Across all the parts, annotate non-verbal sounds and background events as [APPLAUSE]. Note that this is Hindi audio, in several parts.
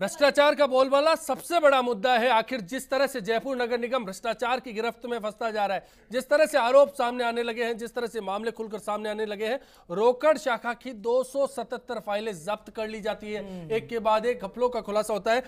भ्रष्टाचार का बोलबाला सबसे बड़ा मुद्दा है आखिर जिस तरह से जयपुर नगर निगम भ्रष्टाचार की गिरफ्त में फंसता जा रहा है जिस तरह से आरोप सामने आने लगे हैं जिस तरह से मामले खुलकर सामने आने लगे हैं रोकड़ शाखा की 277 फाइलें जब्त कर ली जाती है हम्म। एक के बाद एक घपलों का खुलासा होता है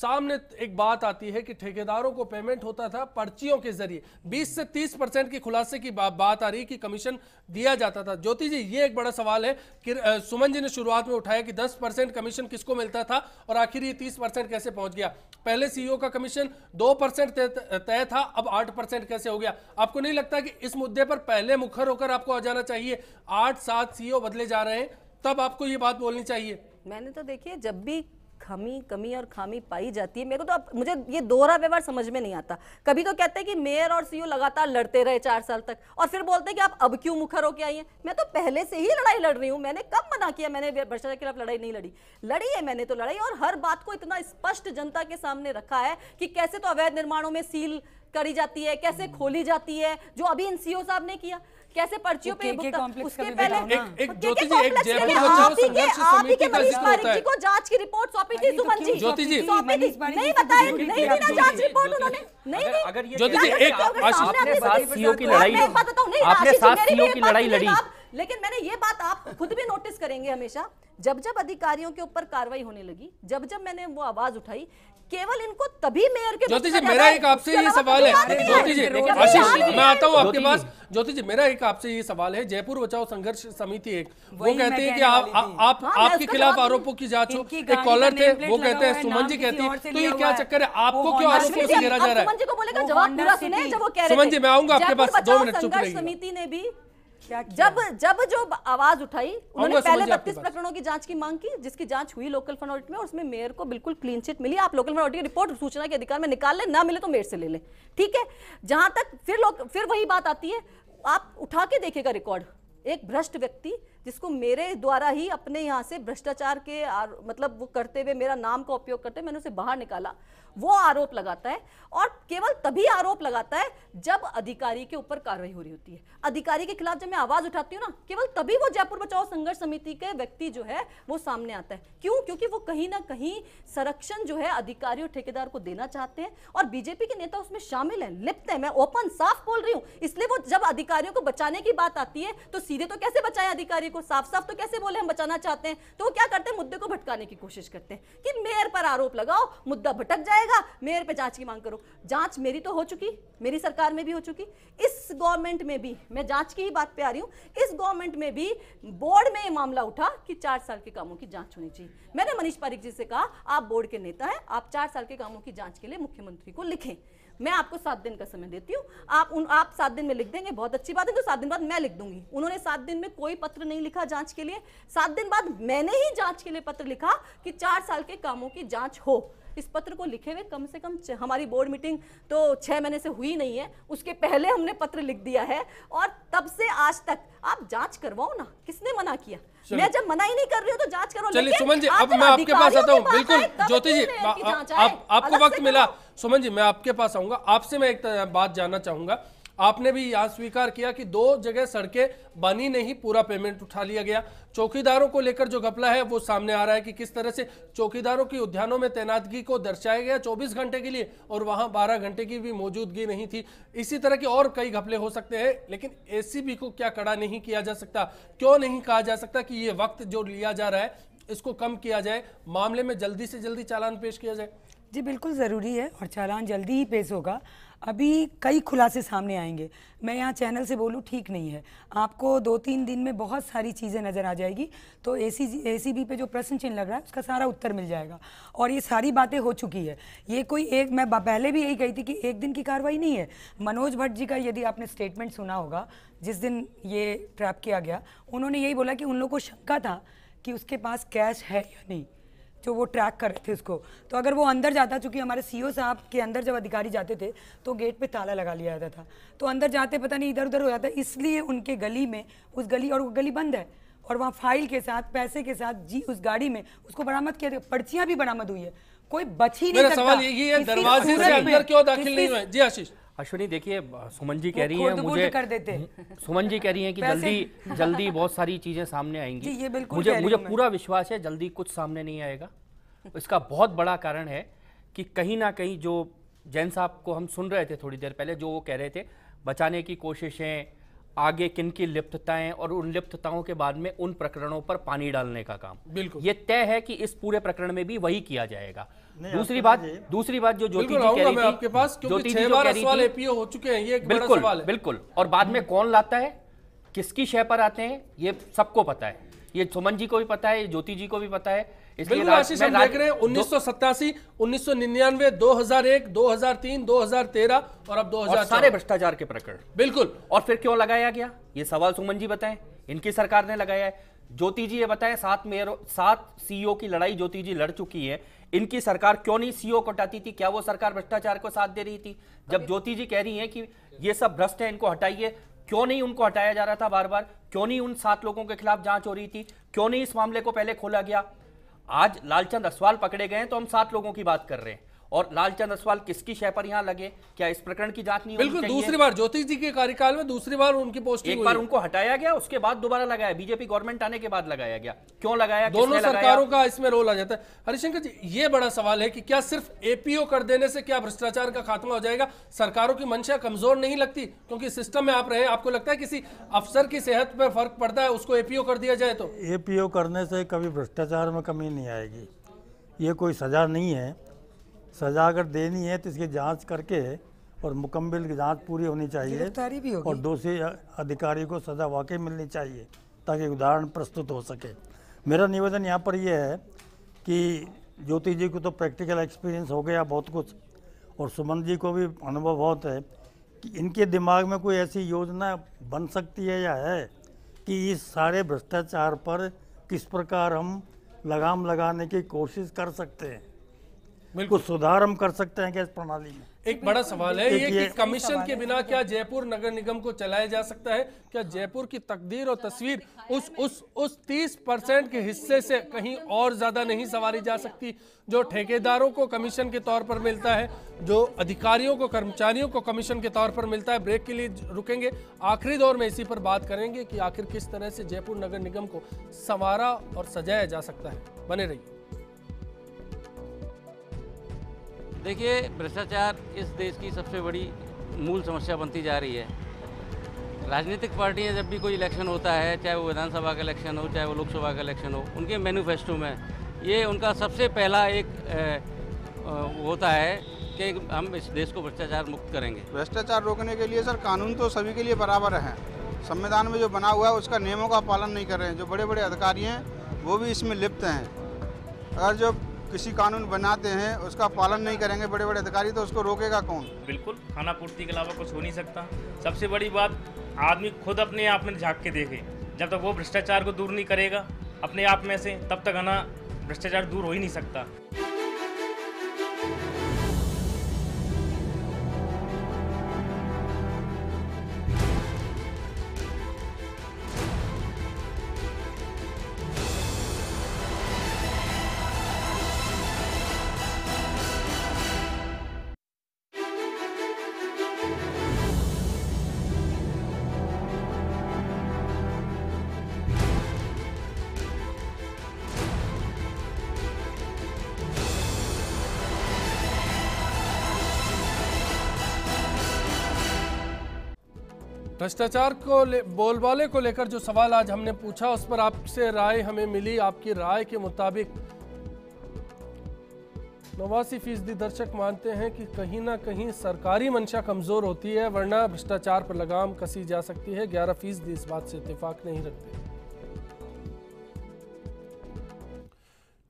सामने एक बात आती है कि ठेकेदारों को पेमेंट होता था पर्चियों के जरिए 20 से 30 परसेंट के खुलासे की बा, बात आ रही कि कमीशन दिया जाता था ज्योति जी ये एक बड़ा सवाल है कि सुमन जी ने शुरुआत में उठाया कि 10 परसेंट कमीशन किसको मिलता था और आखिर ये 30 परसेंट कैसे पहुंच गया पहले सीईओ e का कमीशन दो तय था अब आठ कैसे हो गया आपको नहीं लगता कि इस मुद्दे पर पहले मुखर होकर आपको आ जाना चाहिए आठ सात सीईओ e बदले जा रहे हैं तब आपको ये बात बोलनी चाहिए मैंने तो देखिए जब भी खमी कमी और खामी पाई जाती है मेरे को तो मुझे ये दोहरा व्यवहार समझ में नहीं आता कभी तो कहते हैं कि मेयर और सीईओ लगातार लड़ते रहे चार साल तक और फिर बोलते हैं कि आप अब क्यों मुखर होकर आई हैं मैं तो पहले से ही लड़ाई लड़ रही हूँ मैंने कब मना किया मैंने भ्रष्टाचार के खिलाफ लड़ाई नहीं लड़ी लड़ी है मैंने तो लड़ाई और हर बात को इतना स्पष्ट जनता के सामने रखा है कि कैसे तो अवैध निर्माणों में सील करी जाती है कैसे खोली जाती है जो अभी इन सीईओ साहब ने किया कैसे पर्चियों पे उसके पहले एक ज्योति जी एक जयपुर बचाओ संघर्ष समिति का जिक्र होता है को जांच की रिपोर्ट सौंपी थी तो सुमन जी ज्योति जी नहीं तो बताया नहीं दी ना जांच रिपोर्ट उन्होंने नहीं दी ज्योति जी एक आपने सात सीओ की लड़ाई आपने साथ सीओ की लड़ाई लड़ी लेकिन मैंने ये बात आप खुद भी नोटिस करेंगे हमेशा जब जब अधिकारियों के ऊपर कार्रवाई होने लगी जब जब मैंने वो आवाज उठाई केवल इनको तभी मेयर के ज्योति जी मेरा एक आपसे ये सवाल है ज्योति जी आशीष मैं आता हूँ आपके पास ज्योति जी मेरा एक आपसे ये सवाल है जयपुर बचाओ संघर्ष समिति एक वो कहते हैं कि आप आप हाँ, आपके खिलाफ आरोपों की जांच हो एक कॉलर थे वो कहते हैं सुमन जी कहती है तो ये क्या चक्कर है आपको क्यों आरोपों से घेरा जा रहा है सुमन जी मैं आऊंगा आपके पास दो मिनट समिति ने भी जब जब जो आवाज उठाई उन्होंने पहले बत्तीस प्रकरणों की जांच की मांग की जिसकी जांच हुई लोकल फंड ऑडिट में और उसमें मेयर को बिल्कुल क्लीन चिट मिली आप लोकल फंड ऑडिट की रिपोर्ट सूचना के अधिकार में निकाल ले ना मिले तो मेयर से ले ले ठीक है जहां तक फिर लोग फिर वही बात आती है आप उठा के देखेगा रिकॉर्ड एक भ्रष्ट व्यक्ति जिसको मेरे द्वारा ही अपने यहाँ से भ्रष्टाचार के आर, मतलब वो करते हुए मेरा नाम का उपयोग करते हुए मैंने उसे बाहर निकाला वो आरोप लगाता है और केवल तभी आरोप लगाता है जब अधिकारी के ऊपर कार्रवाई हो रही होती है अधिकारी के खिलाफ जब मैं आवाज उठाती हूँ ना केवल तभी वो जयपुर बचाओ संघर्ष समिति के व्यक्ति जो है वो सामने आता है क्यों क्योंकि वो कहीं ना कहीं संरक्षण जो है अधिकारी और ठेकेदार को देना चाहते हैं और बीजेपी के नेता उसमें शामिल है लिप्त है मैं ओपन साफ बोल रही हूँ इसलिए वो जब अधिकारियों को बचाने की बात आती है तो सीधे तो कैसे बचाए अधिकारी को को साफ साफ तो कैसे बोले हम बचाना चाहते हैं तो वो क्या करते हैं मुद्दे को भटकाने की कोशिश करते हैं कि मेयर पर आरोप लगाओ मुद्दा भटक जाएगा मेयर पर जांच की मांग करो जांच मेरी तो हो चुकी मेरी सरकार में भी हो चुकी इस गवर्नमेंट में भी मैं जांच की ही बात पे आ रही हूँ इस गवर्नमेंट में भी बोर्ड में ये मामला उठा कि चार साल के कामों की जांच होनी चाहिए मैंने मनीष पारिक जी से कहा आप बोर्ड के नेता हैं आप चार साल के कामों की जांच के लिए मुख्यमंत्री को लिखें मैं आपको सात दिन का समय देती हूँ आप उन आप सात दिन में लिख देंगे बहुत अच्छी बात है तो सात दिन बाद मैं लिख दूंगी उन्होंने सात दिन में कोई पत्र नहीं लिखा जांच के लिए सात दिन बाद मैंने ही जांच के लिए पत्र लिखा कि चार साल के कामों की जांच हो इस पत्र को लिखे हुए कम से कम हमारी बोर्ड मीटिंग तो छः महीने से हुई नहीं है उसके पहले हमने पत्र लिख दिया है और तब से आज तक आप जांच करवाओ ना किसने मना किया मैं जब मना ही नहीं कर रही हूँ तो जांच करो चलिए सुमन जी अब मैं आपके पास आता हूँ बिल्कुल ज्योति जी तो आप आपको वक्त मिला सुमन जी मैं आपके पास आऊंगा आपसे मैं एक बात जानना चाहूंगा आपने भी यहाँ स्वीकार किया कि दो जगह सड़कें बनी नहीं पूरा पेमेंट उठा लिया गया चौकीदारों को लेकर जो घपला है वो सामने आ रहा है कि किस तरह से चौकीदारों की उद्यानों में तैनातगी को दर्शाया गया चौबीस घंटे के लिए और वहाँ बारह घंटे की भी मौजूदगी नहीं थी इसी तरह के और कई घपले हो सकते हैं लेकिन एसीबी को क्या कड़ा नहीं किया जा सकता क्यों नहीं कहा जा सकता कि ये वक्त जो लिया जा रहा है इसको कम किया जाए मामले में जल्दी से जल्दी चालान पेश किया जाए जी बिल्कुल ज़रूरी है और चालान जल्दी ही पेश होगा अभी कई खुलासे सामने आएंगे मैं यहाँ चैनल से बोलूँ ठीक नहीं है आपको दो तीन दिन में बहुत सारी चीज़ें नज़र आ जाएगी तो ए सी बी पे जो प्रश्न चिन्ह लग रहा है उसका सारा उत्तर मिल जाएगा और ये सारी बातें हो चुकी है ये कोई एक मैं पहले भी यही कही थी कि एक दिन की कार्रवाई नहीं है मनोज भट्ट जी का यदि आपने स्टेटमेंट सुना होगा जिस दिन ये ट्रैप किया गया उन्होंने यही बोला कि उन लोगों को शंका था कि उसके पास कैश है या नहीं जो वो ट्रैक कर रहे थे उसको तो अगर वो अंदर जाता चूँकि हमारे सी e साहब के अंदर जब अधिकारी जाते थे तो गेट पे ताला लगा लिया जाता था तो अंदर जाते पता नहीं इधर उधर हो जाता इसलिए उनके गली में उस गली और वो गली बंद है और वहाँ फाइल के साथ पैसे के साथ जी उस गाड़ी में उसको बरामद किया गया पर्चियाँ भी बरामद हुई है कोई बच ही नहीं सवाल यही है दरवाजे से अंदर क्यों दाखिल नहीं हुए जी आशीष अश्विनी देखिए सुमन जी कह रही हैं मुझे कर देते [LAUGHS] सुमन जी कह रही हैं कि जल्दी जल्दी बहुत सारी चीज़ें सामने आएंगी ये बिल्कुल मुझे मुझे पूरा विश्वास है जल्दी कुछ सामने नहीं आएगा इसका बहुत बड़ा कारण है कि कहीं ना कहीं जो जैन साहब को हम सुन रहे थे थोड़ी देर पहले जो वो कह रहे थे बचाने की कोशिशें आगे किन की लिप्तताएं और उन लिप्तताओं के बाद में उन प्रकरणों पर पानी डालने का काम बिल्कुल ये तय है कि इस पूरे प्रकरण में भी वही किया जाएगा दूसरी बात दूसरी बात जो ज्योति जी कह रही थी आपके पास ज्योति जी कह रही थी हो चुके हैं ये बिल्कुल बिल्कुल और बाद में कौन लाता है किसकी शय पर आते हैं ये सबको पता है ये सुमन जी को भी पता है ज्योति जी को भी पता है बिल्कुल आशीष हम देख रहे हैं उन्नीस सौ सतासी उन्नीस सौ और अब दो हजार सारे भ्रष्टाचार के प्रकरण बिल्कुल और फिर क्यों लगाया गया ये सवाल सुमन जी बताएं इनकी सरकार ने लगाया है ज्योति जी ये बताएं सात मेयर सात सीईओ की लड़ाई ज्योति जी लड़ चुकी है इनकी सरकार क्यों नहीं सीईओ को हटाती थी क्या वो सरकार भ्रष्टाचार को साथ दे रही थी जब ज्योति जी कह रही है कि ये सब भ्रष्ट है इनको हटाइए क्यों नहीं उनको हटाया जा रहा था बार बार क्यों नहीं उन सात लोगों के खिलाफ जांच हो रही थी क्यों नहीं इस मामले को पहले खोला गया आज लालचंद असवाल पकड़े गए हैं तो हम सात लोगों की बात कर रहे हैं और लालचंद असवाल किसकी शह पर यहाँ लगे क्या इस प्रकरण की जांच नहीं बिल्कुल दूसरी बार ज्योतिष जी के कार्यकाल में दूसरी बार उनकी पोस्टिंग एक बार उनको हटाया गया उसके बाद दोबारा लगाया बीजेपी गवर्नमेंट आने के बाद लगाया गया क्यों लगाया दोनों सरकारों का इसमें रोल आ जाता है हरिशंकर जी ये बड़ा सवाल है कि क्या सिर्फ एपीओ कर देने से क्या भ्रष्टाचार का खात्मा हो जाएगा सरकारों की मंशा कमजोर नहीं लगती क्योंकि सिस्टम में आप रहे आपको लगता है किसी अफसर की सेहत पर फर्क पड़ता है उसको एपीओ कर दिया जाए तो एपीओ करने से कभी भ्रष्टाचार में कमी नहीं आएगी ये कोई सजा नहीं है सज़ा अगर देनी है तो इसकी जांच करके और मुकम्मल जांच पूरी होनी चाहिए भी हो और दोषी अधिकारी को सज़ा वाकई मिलनी चाहिए ताकि उदाहरण प्रस्तुत हो सके मेरा निवेदन यहाँ पर यह है कि ज्योति जी को तो प्रैक्टिकल एक्सपीरियंस हो गया बहुत कुछ और सुमन जी को भी अनुभव बहुत है कि इनके दिमाग में कोई ऐसी योजना बन सकती है या है कि इस सारे भ्रष्टाचार पर किस प्रकार हम लगाम लगाने की कोशिश कर सकते हैं बिल्कुल सुधार हम कर सकते हैं गैस प्रणाली में एक बड़ा सवाल है ये कि कमीशन के बिना क्या जयपुर नगर निगम को चलाया जा सकता है क्या हाँ। जयपुर की तकदीर और तस्वीर उस उस उस 30 परसेंट के हिस्से से कहीं और ज्यादा नहीं सवारी जा सकती जो ठेकेदारों को कमीशन के तौर पर मिलता है जो अधिकारियों को कर्मचारियों को कमीशन के तौर पर मिलता है ब्रेक के लिए रुकेंगे आखिरी दौर में इसी पर बात करेंगे कि आखिर किस तरह से जयपुर नगर निगम को संवारा और सजाया जा सकता है बने रहिए देखिए भ्रष्टाचार इस देश की सबसे बड़ी मूल समस्या बनती जा रही है राजनीतिक पार्टियां जब भी कोई इलेक्शन होता है चाहे वो विधानसभा का इलेक्शन हो चाहे वो लोकसभा का इलेक्शन हो उनके मैनिफेस्टो में ये उनका सबसे पहला एक होता है कि हम इस देश को भ्रष्टाचार मुक्त करेंगे भ्रष्टाचार रोकने के लिए सर कानून तो सभी के लिए बराबर है संविधान में जो बना हुआ है उसका नियमों का पालन नहीं कर रहे हैं जो बड़े बड़े अधिकारी हैं वो भी इसमें लिप्त हैं अगर जो किसी कानून बनाते हैं उसका पालन नहीं करेंगे बड़े बड़े अधिकारी तो उसको रोकेगा कौन बिल्कुल खाना पूर्ति के अलावा कुछ हो नहीं सकता सबसे बड़ी बात आदमी खुद अपने आप में झाँक के देखे जब तक वो भ्रष्टाचार को दूर नहीं करेगा अपने आप में से तब तक आना भ्रष्टाचार दूर हो ही नहीं सकता भ्रष्टाचार को बोलबाले को लेकर जो सवाल आज हमने पूछा उस पर आपसे राय हमें मिली आपकी राय के मुताबिक नवासी फीसदी दर्शक मानते हैं कि कहीं ना कहीं सरकारी मंशा कमज़ोर होती है वरना भ्रष्टाचार पर लगाम कसी जा सकती है ग्यारह फीसदी इस बात से इतफाक नहीं रखते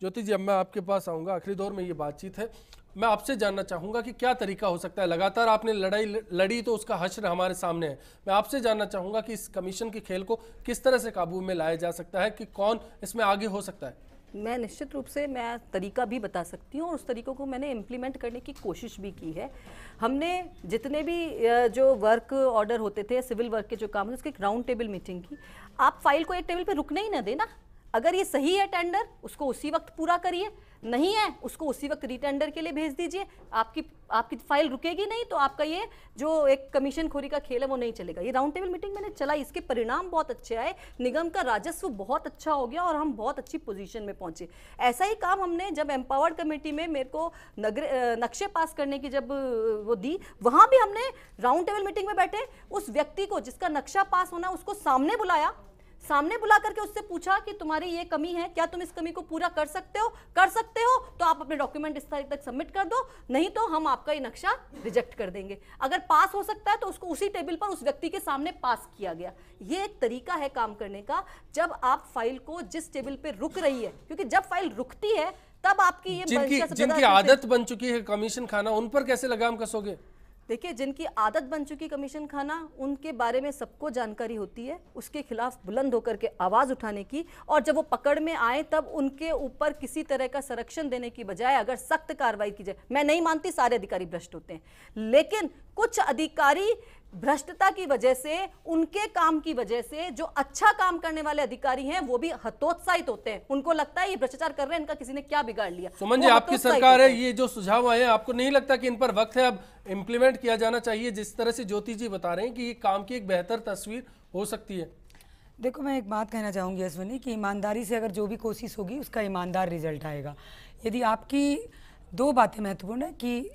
ज्योति जी अब मैं आपके पास आऊंगा आखिरी दौर में ये बातचीत है मैं आपसे जानना चाहूँगा कि क्या तरीका हो सकता है लगातार आपने लड़ाई लड़ी तो उसका हश्र हमारे सामने है मैं आपसे जानना चाहूँगा कि इस कमीशन के खेल को किस तरह से काबू में लाया जा सकता है कि कौन इसमें आगे हो सकता है मैं निश्चित रूप से मैं तरीका भी बता सकती हूँ और उस तरीक़ों को मैंने इम्प्लीमेंट करने की कोशिश भी की है हमने जितने भी जो वर्क ऑर्डर होते थे सिविल वर्क के जो काम थे उसकी एक राउंड टेबल मीटिंग की आप फाइल को एक टेबल पर रुकने ही ना देना अगर ये सही है टेंडर उसको उसी वक्त पूरा करिए नहीं है उसको उसी वक्त रिटेंडर के लिए भेज दीजिए आपकी आपकी फाइल रुकेगी नहीं तो आपका ये जो एक कमीशन खोरी का खेल है वो नहीं चलेगा ये राउंड टेबल मीटिंग मैंने चलाई इसके परिणाम बहुत अच्छे आए निगम का राजस्व बहुत अच्छा हो गया और हम बहुत अच्छी पोजीशन में पहुंचे ऐसा ही काम हमने जब एम्पावर्ड कमेटी में मेरे को नगर नक्शे पास करने की जब वो दी वहाँ भी हमने राउंड टेबल मीटिंग में बैठे उस व्यक्ति को जिसका नक्शा पास होना उसको सामने बुलाया सामने बुला करके उससे पूछा कि तुम्हारी ये कमी है क्या तुम इस कमी को पूरा कर सकते हो कर सकते हो तो आप अपने डॉक्यूमेंट इस तारीख तक सबमिट कर दो नहीं तो हम आपका ये नक्शा रिजेक्ट कर देंगे अगर पास हो सकता है तो उसको उसी टेबल पर उस व्यक्ति के सामने पास किया गया ये एक तरीका है काम करने का जब आप फाइल को जिस टेबल पर रुक रही है क्योंकि जब फाइल रुकती है तब आपकी ये जिनकी, जिनकी आदत बन चुकी है कमीशन खाना उन पर कैसे लगाम कसोगे देखिए जिनकी आदत बन चुकी कमीशन खाना उनके बारे में सबको जानकारी होती है उसके खिलाफ बुलंद होकर के आवाज़ उठाने की और जब वो पकड़ में आए तब उनके ऊपर किसी तरह का संरक्षण देने की बजाय अगर सख्त कार्रवाई की जाए मैं नहीं मानती सारे अधिकारी भ्रष्ट होते हैं लेकिन कुछ अधिकारी भ्रष्टता की वजह से उनके काम की वजह से जो अच्छा काम करने वाले अधिकारी हैं वो भी हतोत्साहित होते हैं उनको लगता है ये भ्रष्टाचार कर रहे हैं इनका किसी ने क्या बिगाड़ लिया सुमन जी आपकी सरकार है ये जो सुझाव आए आपको नहीं लगता कि इन पर वक्त है अब इम्प्लीमेंट किया जाना चाहिए जिस तरह से ज्योति जी बता रहे हैं कि ये काम की एक बेहतर तस्वीर हो सकती है देखो मैं एक बात कहना चाहूँगी अश्विनी कि ईमानदारी से अगर जो भी कोशिश होगी उसका ईमानदार रिजल्ट आएगा यदि आपकी दो बातें महत्वपूर्ण है कि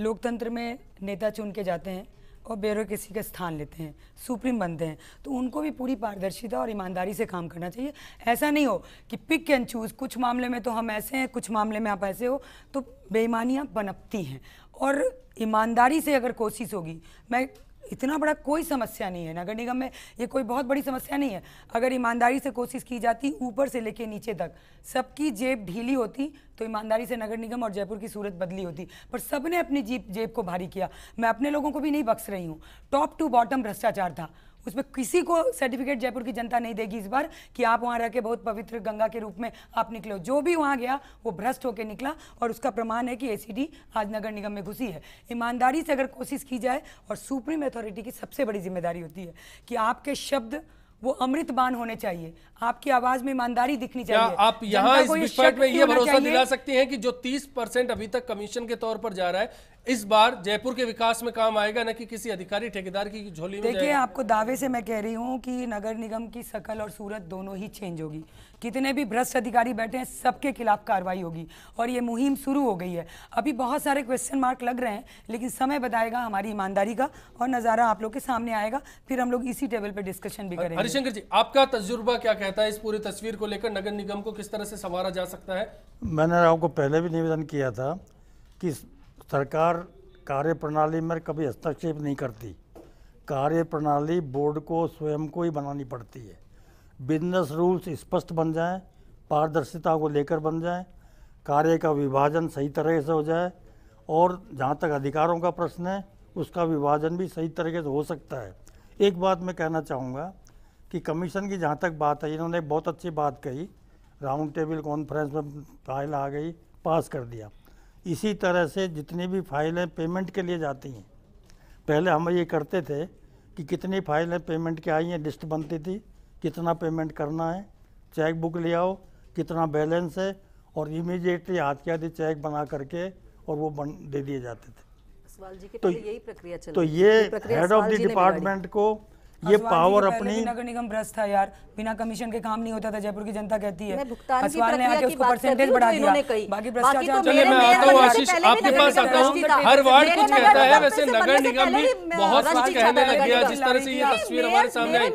लोकतंत्र में नेता चुन के जाते हैं और ब्यूरोसी का स्थान लेते हैं सुप्रीम बनते हैं तो उनको भी पूरी पारदर्शिता और ईमानदारी से काम करना चाहिए ऐसा नहीं हो कि पिक एंड चूज़ कुछ मामले में तो हम ऐसे हैं कुछ मामले में आप ऐसे हो तो बेईमानियाँ बनपती हैं और ईमानदारी से अगर कोशिश होगी मैं इतना बड़ा कोई समस्या नहीं है नगर निगम में ये कोई बहुत बड़ी समस्या नहीं है अगर ईमानदारी से कोशिश की जाती ऊपर से लेके नीचे तक सबकी जेब ढीली होती तो ईमानदारी से नगर निगम और जयपुर की सूरत बदली होती पर सबने अपनी जीप जेब को भारी किया मैं अपने लोगों को भी नहीं बख्श रही हूँ टॉप टू बॉटम भ्रष्टाचार था उसमें किसी को सर्टिफिकेट जयपुर की जनता नहीं देगी इस बार कि आप वहाँ रह के बहुत पवित्र गंगा के रूप में आप निकलो जो भी वहाँ गया वो भ्रष्ट होकर निकला और उसका प्रमाण है कि ए आज नगर निगम में घुसी है ईमानदारी से अगर कोशिश की जाए और सुप्रीम अथॉरिटी की सबसे बड़ी जिम्मेदारी होती है कि आपके शब्द वो अमृत बान होने चाहिए आपकी आवाज में ईमानदारी दिखनी चाहिए आप यहाँ इस विस्फोट में ये भरोसा दिला सकते हैं कि जो 30 परसेंट अभी तक कमीशन के तौर पर जा रहा है इस बार जयपुर के विकास में काम आएगा न कि किसी अधिकारी ठेकेदार की झोली में देखिए आपको दावे से मैं कह रही हूँ कि नगर निगम की सकल और सूरत दोनों ही चेंज होगी कितने भी भ्रष्ट अधिकारी बैठे हैं सबके खिलाफ कार्रवाई होगी और ये मुहिम शुरू हो गई है अभी बहुत सारे क्वेश्चन मार्क लग रहे हैं लेकिन समय बताएगा हमारी ईमानदारी का और नज़ारा आप लोग के सामने आएगा फिर हम लोग इसी टेबल पर डिस्कशन भी करेंगे हरिशंकर जी आपका तजुर्बा क्या कहता है इस पूरी तस्वीर को लेकर नगर निगम को किस तरह से संवारा जा सकता है मैंने आपको पहले भी निवेदन किया था कि सरकार कार्य प्रणाली में कभी हस्तक्षेप नहीं करती कार्य प्रणाली बोर्ड को स्वयं को ही बनानी पड़ती है बिजनेस रूल्स स्पष्ट बन जाएं, पारदर्शिता को लेकर बन जाएं, कार्य का विभाजन सही तरह से हो जाए और जहाँ तक अधिकारों का प्रश्न है उसका विभाजन भी सही तरीके से हो सकता है एक बात मैं कहना चाहूँगा कि कमीशन की जहाँ तक बात है इन्होंने बहुत अच्छी बात कही राउंड टेबल कॉन्फ्रेंस में फाइल आ गई पास कर दिया इसी तरह से जितनी भी फाइलें पेमेंट के लिए जाती हैं पहले हम ये करते थे कि कितनी फाइलें पेमेंट के आई हैं लिस्ट बनती थी कितना पेमेंट करना है चेक बुक ले आओ कितना बैलेंस है और इमीडिएटली हाथ के हाथी चेक बना करके और वो बन दे दिए जाते थे तो यही प्रक्रिया चल तो ये हेड ऑफ द डिपार्टमेंट को ये पावर अपने नगर निगम भ्रष्ट था यार बिना कमीशन के काम नहीं होता था जयपुर की जनता कहती है असवाल ने आके उसको बढ़ा तो दिया बाकी भ्रष्टाचार मैं आता हूँ आशीष आपके पास आता हूँ हर वार्ड कुछ कहता है वैसे नगर निगम भी बहुत कुछ कहने लग गया जिस तरह से ये तस्वीर हमारे सामने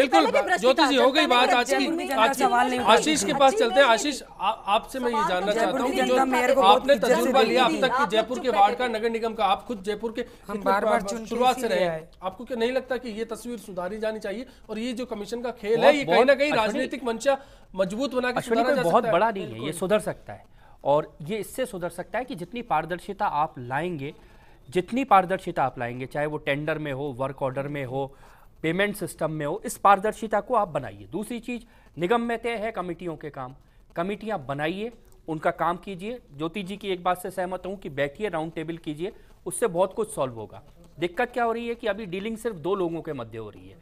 बिल्कुल ज्योति जी हो गई बात आज की आशीष के पास चलते हैं आशीष आपसे मैं ये जानना चाहता हूँ जो आपने तजुर्बा लिया अब तक की जयपुर के वार्ड का नगर निगम का आप खुद जयपुर के बार बार शुरुआत से रहे आपको क्या नहीं लगता की ये तस्वीर सुधारी जानी चाहिए और ये जो कमीशन का खेल है ये कहीं ना कहीं राजनीतिक मंशा मजबूत बना के सुधारा जा बहुत बड़ा नहीं है ये सुधर सकता है और ये इससे सुधर सकता है कि जितनी पारदर्शिता आप लाएंगे जितनी पारदर्शिता आप लाएंगे चाहे वो टेंडर में हो वर्क ऑर्डर में हो पेमेंट सिस्टम में हो इस पारदर्शिता को आप बनाइए दूसरी चीज़ निगम में तय है कमेटियों के काम कमेटियां बनाइए उनका काम कीजिए ज्योति जी की एक बात से सहमत हूँ कि बैठिए राउंड टेबल कीजिए उससे बहुत कुछ सॉल्व होगा दिक्कत क्या हो रही है कि अभी डीलिंग सिर्फ दो लोगों के मध्य हो रही है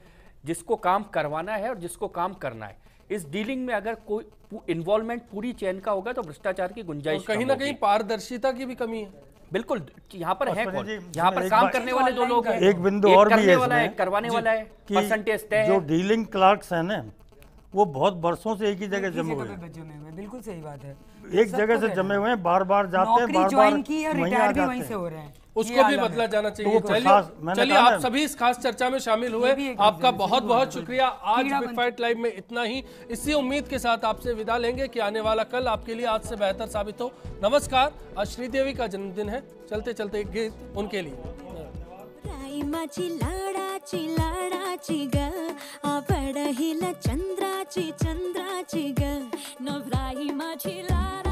जिसको काम करवाना है और जिसको काम करना है इस डीलिंग में अगर कोई इन्वॉल्वमेंट पूरी चैन का होगा तो भ्रष्टाचार की गुंजाइश कहीं ना कहीं पारदर्शिता की भी कमी है बिल्कुल यहाँ पर है यहाँ पर काम करने वाले दो लोग हैं एक बिंदु और भी है करवाने वाला है परसेंटेज जो डीलिंग क्लार्क्स है ना वो बहुत बरसों से एक ही जगह जमे हुए बिल्कुल सही बात है एक तो जगह से जमे हुए हैं बार बार जाते हैं बार बार की और भी वहीं से हो रहे हैं उसको भी बदला जाना चाहिए तो चलिए चलिए आप सभी इस खास चर्चा में शामिल हुए आपका बहुत बहुत शुक्रिया आज बिग फाइट लाइव में इतना ही इसी उम्मीद के साथ आपसे विदा लेंगे कि आने वाला कल आपके लिए आज से बेहतर साबित हो नमस्कार आज श्रीदेवी का जन्मदिन है चलते चलते गीत उनके लिए माची लाडाची लाडाची ग आपडहिला चंद्राची चंद्राची ग नोब्राई माची ला